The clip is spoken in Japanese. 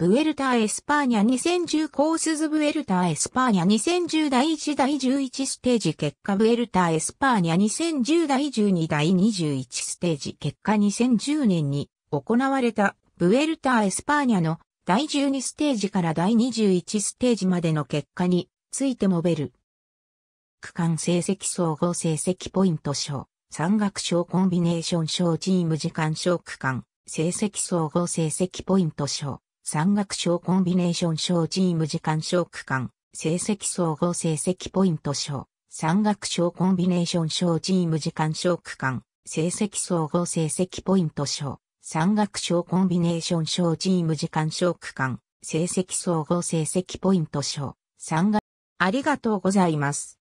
ブエルターエスパーニャ2010コースズブエルターエスパーニャ2010第1第11ステージ結果ブエルターエスパーニャ2010第12第21ステージ結果2010年に行われたブエルターエスパーニャの第12ステージから第21ステージまでの結果についてもべる。区間成績総合成績ポイント賞、山岳賞コンビネーション賞チーム時間賞区間、成績総合成績ポイント賞、山岳賞コンビネーション賞チーム時間賞区間、成績総合成績ポイント賞、山岳賞コンビネーション賞チーム時間賞区間、成績総合成績ポイント賞、山岳賞コンビネーション賞チーム時間賞区間、成績総合成績ポイント賞、山岳ありがとうございます。